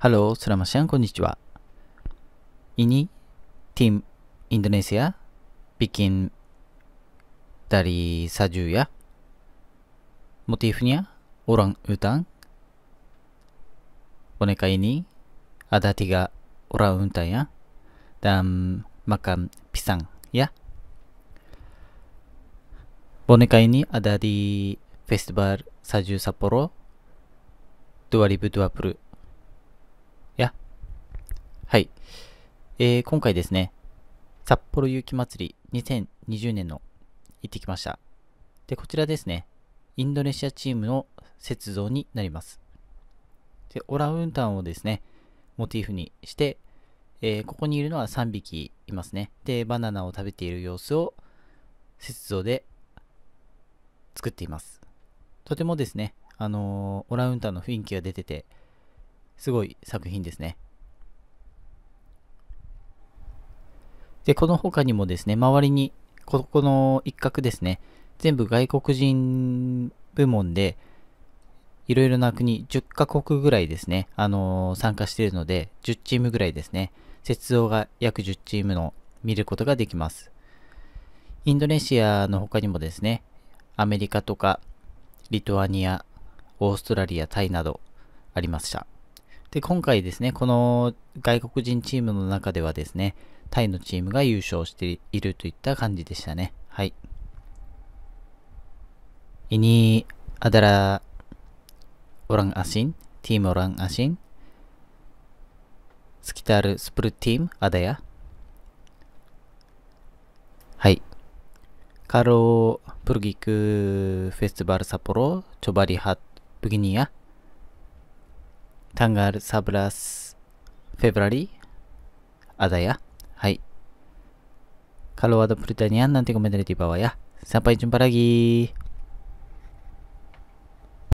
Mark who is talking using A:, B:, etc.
A: Halo, selamat siang konnichiwa. Ini tim Indonesia bikin dari saju ya. Motifnya orang utang. Boneka ini ada tiga orang utang ya. Dan makan pisang ya. Boneka ini ada di Festival Saju Sapporo 2020. はい。えー、今回ですね、札幌雪まつり2020年の行ってきました。で、こちらですね、インドネシアチームの雪像になります。で、オランウータンをですね、モチーフにして、えー、ここにいるのは3匹いますね。で、バナナを食べている様子を雪像で作っています。とてもですね、あのー、オランウータンの雰囲気が出てて、すごい作品ですね。で、この他にもですね、周りに、ここの一角ですね、全部外国人部門で、いろいろな国、10カ国ぐらいですね、あのー、参加しているので、10チームぐらいですね、雪像が約10チームの見ることができます。インドネシアの他にもですね、アメリカとか、リトアニア、オーストラリア、タイなどありました。で、今回ですね、この外国人チームの中ではですね、タイのチームが優勝しているといった感じでしたね。はい。イニー・アダラ・オラン・アシン、ティーム・オラン・アシン、スキタール・スプルティーム・アダヤ。はい。カロー・プルギク・フェスティバル・サポロ、チョバリ・ハット・ブギニア。tanggal 11 Februari ada ya hai kalau ada pertanyaan nanti komentar di bawah ya sampai jumpa lagi